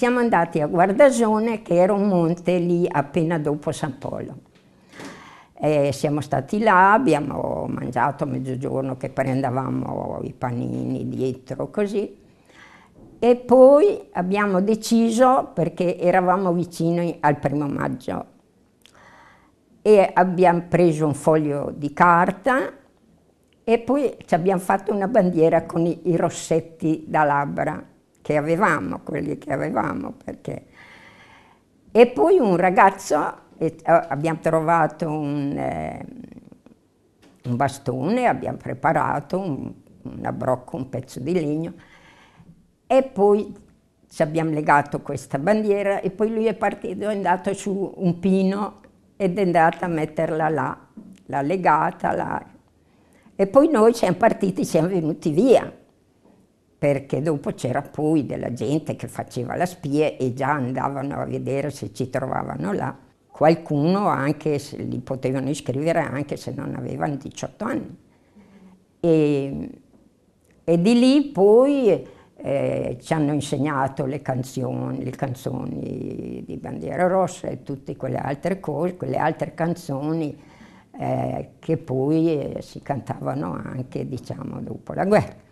Siamo andati a Guardasone, che era un monte lì appena dopo San Polo. E siamo stati là, abbiamo mangiato a mezzogiorno che prendevamo i panini dietro, così. E poi abbiamo deciso, perché eravamo vicini al primo maggio, e abbiamo preso un foglio di carta e poi ci abbiamo fatto una bandiera con i, i rossetti da labbra che avevamo, quelli che avevamo, perché... E poi un ragazzo, eh, abbiamo trovato un, eh, un bastone, abbiamo preparato un, una brocca, un pezzo di legno, e poi ci abbiamo legato questa bandiera e poi lui è partito, è andato su un pino ed è andato a metterla là, l'ha legata là. E poi noi siamo partiti, siamo venuti via perché dopo c'era poi della gente che faceva la spia e già andavano a vedere se ci trovavano là. Qualcuno anche se li potevano iscrivere anche se non avevano 18 anni. E, e di lì poi eh, ci hanno insegnato le canzoni, le canzoni di Bandiera Rossa e tutte quelle altre cose, quelle altre canzoni eh, che poi eh, si cantavano anche diciamo, dopo la guerra.